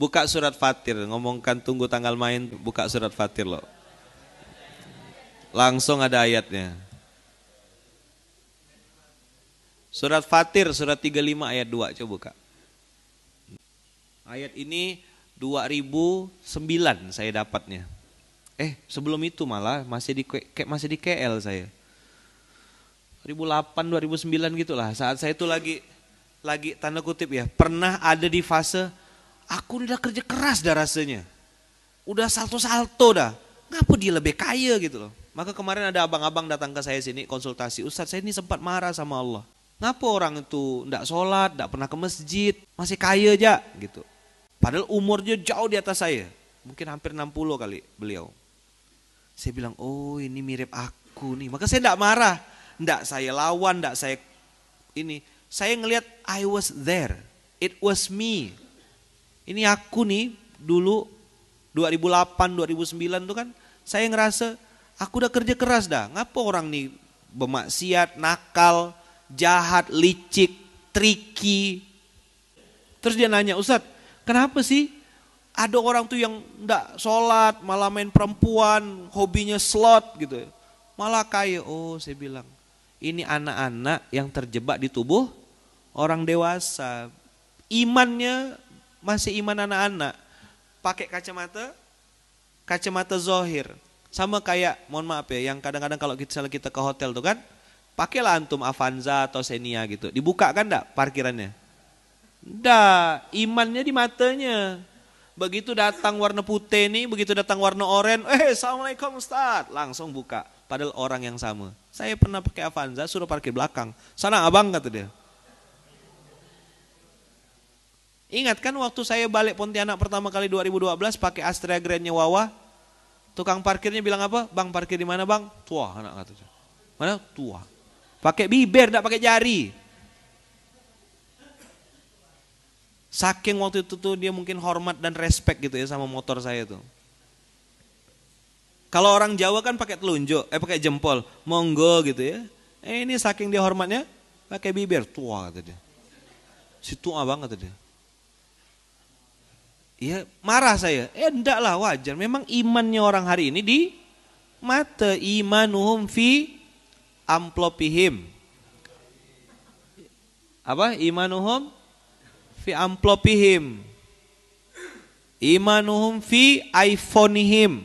buka surat Fatir, ngomongkan tunggu tanggal main, buka surat Fatir lo. Langsung ada ayatnya. Surat Fatir, surat 35 ayat 2, coba buka. Ayat ini 2009 saya dapatnya. Eh, sebelum itu malah masih di masih di KL saya. 2008 2009 gitulah saat saya itu lagi lagi tanda kutip ya pernah ada di fase Aku udah kerja keras dah rasanya. Udah salto-salto dah. Ngapa dia lebih kaya gitu loh. Maka kemarin ada abang-abang datang ke saya sini konsultasi. Ustadz saya ini sempat marah sama Allah. Ngapa orang itu tidak sholat, tidak pernah ke masjid, masih kaya aja gitu. Padahal umurnya jauh di atas saya. Mungkin hampir 60 kali beliau. Saya bilang, oh ini mirip aku nih. Maka saya tidak marah. tidak saya lawan, tidak saya ini. Saya ngelihat I was there. It was me ini aku nih dulu 2008, 2009 tuh kan saya ngerasa aku udah kerja keras dah. Ngapa orang nih bermaksiat, nakal, jahat, licik, tricky Terus dia nanya, Ustadz kenapa sih ada orang tuh yang ndak sholat, malah main perempuan, hobinya slot gitu. Malah kaya, oh saya bilang, ini anak-anak yang terjebak di tubuh orang dewasa. Imannya masih iman anak-anak pakai kacamata kacamata zohir sama kayak mohon maaf ya yang kadang-kadang kalau kita kita ke hotel tuh kan pakailah antum Avanza atau Xenia gitu dibuka kan enggak parkirannya enggak imannya di matanya begitu datang warna putih nih begitu datang warna oranye eh assalamualaikum ustaz langsung buka padahal orang yang sama saya pernah pakai Avanza suruh parkir belakang sana abang kata dia Ingat kan waktu saya balik Pontianak pertama kali 2012 pakai Astrea Grandnya Wawa, tukang parkirnya bilang apa? Bang parkir di mana bang? Tua anak kata Mana? Tua. Pakai bibir, tidak pakai jari. Saking waktu itu tuh dia mungkin hormat dan respect gitu ya sama motor saya tuh. Kalau orang Jawa kan pakai telunjuk, eh pakai jempol, monggo gitu ya. Eh ini saking dia hormatnya pakai bibir, tua kata dia. Si tua banget kata dia. Ya, marah saya. Eh, lah wajar. Memang imannya orang hari ini di mata imanuhum fi amplopihim. Apa? Imanuhum fi amplopihim. Imanuhum fi iPhoneihim.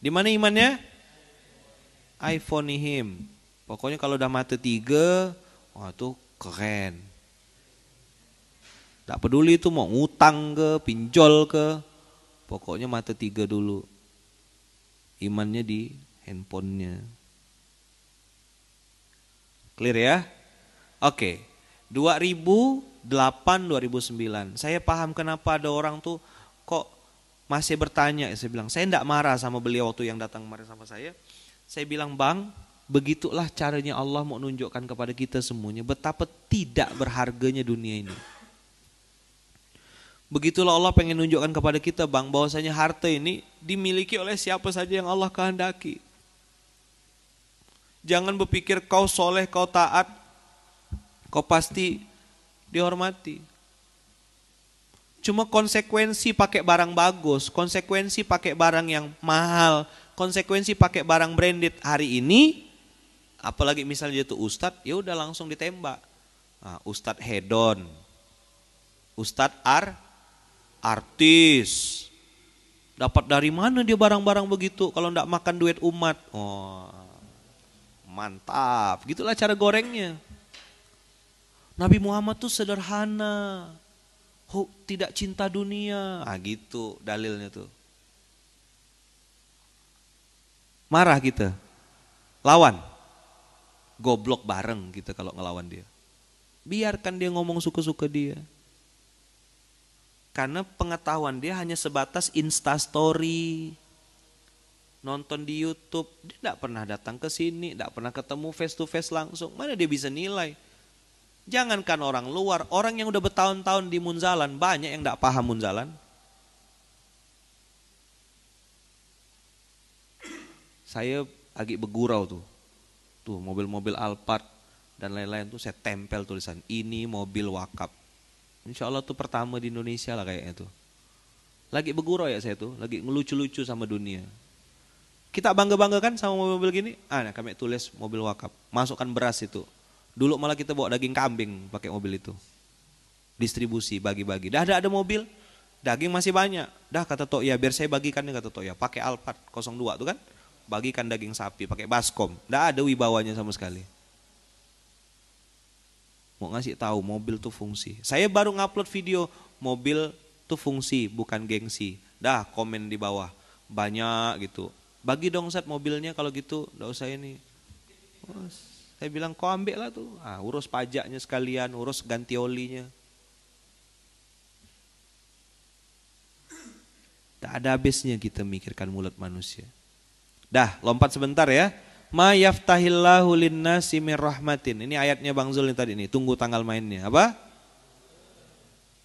Di mana imannya? iPhoneihim. Pokoknya kalau udah mata tiga, wah tuh keren Tak peduli itu mau ngutang ke, pinjol ke. Pokoknya mata tiga dulu. Imannya di handphonenya. Clear ya? Oke. Okay. 2008 2009. Saya paham kenapa ada orang tuh kok masih bertanya. Saya bilang, saya tidak marah sama beliau waktu yang datang kemarin sama saya. Saya bilang, Bang, begitulah caranya Allah mau nunjukkan kepada kita semuanya betapa tidak berharganya dunia ini. Begitulah Allah pengen nunjukkan kepada kita bang bahwasanya harta ini dimiliki oleh siapa saja yang Allah kehendaki. Jangan berpikir kau soleh, kau taat, kau pasti dihormati. Cuma konsekuensi pakai barang bagus, konsekuensi pakai barang yang mahal, konsekuensi pakai barang branded hari ini, apalagi misalnya jatuh Ustad, ya udah langsung ditembak. Nah, ustadz hedon, Ustad ar artis. Dapat dari mana dia barang-barang begitu kalau tidak makan duit umat? Oh, mantap. Gitulah cara gorengnya. Nabi Muhammad tuh sederhana. Oh, tidak cinta dunia. Ah gitu dalilnya tuh. Marah kita. Lawan. Goblok bareng kita kalau ngelawan dia. Biarkan dia ngomong suka-suka dia. Karena pengetahuan dia hanya sebatas insta story, nonton di YouTube. Dia tidak pernah datang ke sini, tidak pernah ketemu face to face langsung. Mana dia bisa nilai? Jangankan orang luar, orang yang udah bertahun-tahun di Munzalan, banyak yang tidak paham Munzalan. Saya agak begurau tuh. Tuh mobil-mobil Alphard dan lain-lain tuh saya tempel tulisan ini mobil wakaf. Insya Allah tuh pertama di Indonesia lah kayaknya tuh. Lagi beguro ya saya tuh, lagi ngelucu-lucu sama dunia. Kita bangga-bangga kan sama mobil-mobil gini? Ah, nah kami tulis mobil wakaf. Masukkan beras itu. Dulu malah kita bawa daging kambing pakai mobil itu. Distribusi, bagi-bagi. Dah ada, ada mobil, daging masih banyak. Dah kata Tok ya, biar saya bagikan nih kata Tok ya. Pakai Alphard 02 tuh kan. Bagikan daging sapi, pakai baskom. Dah ada wibawanya sama sekali mau ngasih tahu mobil tuh fungsi. Saya baru ngupload video mobil tuh fungsi bukan gengsi. Dah komen di bawah banyak gitu. Bagi dong set mobilnya kalau gitu, nggak usah ini. saya bilang kau ambil lah tuh, ah, urus pajaknya sekalian, urus ganti olinya. Tak ada habisnya kita mikirkan mulut manusia. Dah, lompat sebentar ya. Ma yaftahillahu linnasi min rahmatin. Ini ayatnya Bang Zul ini tadi ini, tunggu tanggal mainnya. Apa?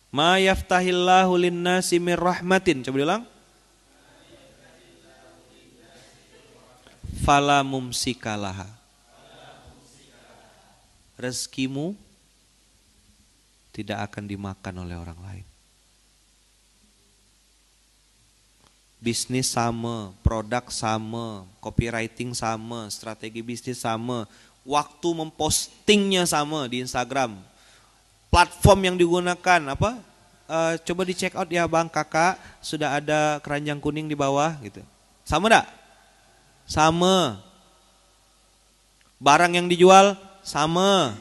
Ma yaftahillahu linnasi min rahmatin. Coba diulang. Fala mumsikalaha. Rezekimu tidak akan dimakan oleh orang lain. bisnis sama, produk sama, copywriting sama, strategi bisnis sama, waktu mempostingnya sama di Instagram, platform yang digunakan apa? Uh, coba di check out ya bang kakak, sudah ada keranjang kuning di bawah gitu. Sama enggak? Sama. Barang yang dijual sama.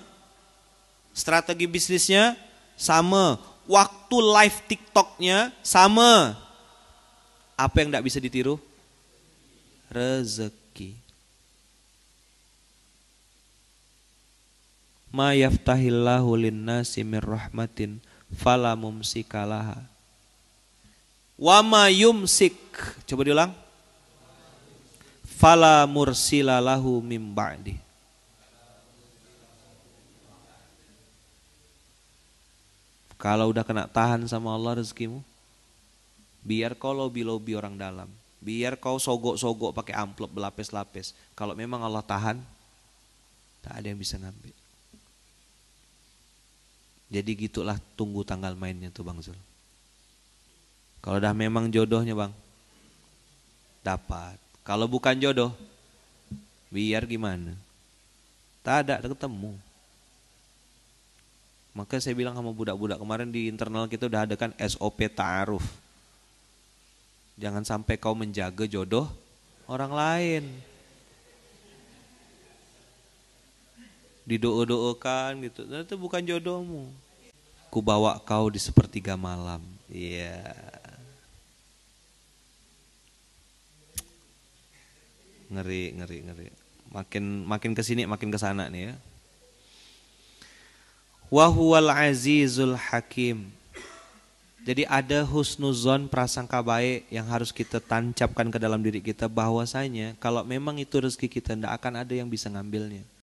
Strategi bisnisnya sama. Waktu live TikToknya sama apa yang tidak bisa ditiru? Rezeki. Ma yaftahillahu linnasi min rahmatin fala mumsikalaha. Wa ma yumsik. Coba diulang. Fala mursilalahu min ba'di. Kalau udah kena tahan sama Allah rezekimu, Biar kau lobi-lobi orang dalam. Biar kau sogok-sogok pakai amplop berlapis-lapis. Kalau memang Allah tahan, tak ada yang bisa ngambil. Jadi gitulah tunggu tanggal mainnya tuh Bang Zul. Kalau dah memang jodohnya Bang, dapat. Kalau bukan jodoh, biar gimana. Tak ada ketemu. Maka saya bilang sama budak-budak kemarin di internal kita udah ada kan SOP ta'aruf Jangan sampai kau menjaga jodoh orang lain. Didoa-doakan gitu. Dan nah, itu bukan jodohmu. Kubawa kau di sepertiga malam. Iya. Yeah. Ngeri, ngeri, ngeri. Makin makin ke sini, makin ke sana nih ya. Wa huwal azizul hakim jadi ada husnuzon prasangka baik yang harus kita tancapkan ke dalam diri kita bahwasanya kalau memang itu rezeki kita tidak akan ada yang bisa ngambilnya.